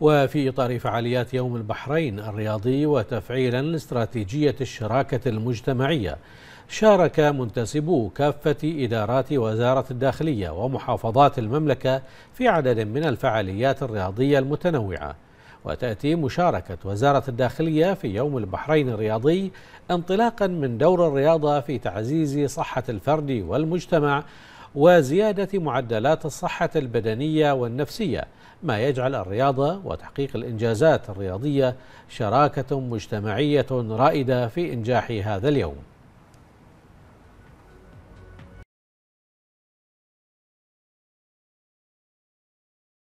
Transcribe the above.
وفي إطار فعاليات يوم البحرين الرياضي وتفعيلا لاستراتيجية الشراكة المجتمعية شارك منتسبو كافة إدارات وزارة الداخلية ومحافظات المملكة في عدد من الفعاليات الرياضية المتنوعة وتأتي مشاركة وزارة الداخلية في يوم البحرين الرياضي انطلاقا من دور الرياضة في تعزيز صحة الفرد والمجتمع وزيادة معدلات الصحة البدنية والنفسية ما يجعل الرياضة وتحقيق الإنجازات الرياضية شراكة مجتمعية رائدة في إنجاح هذا اليوم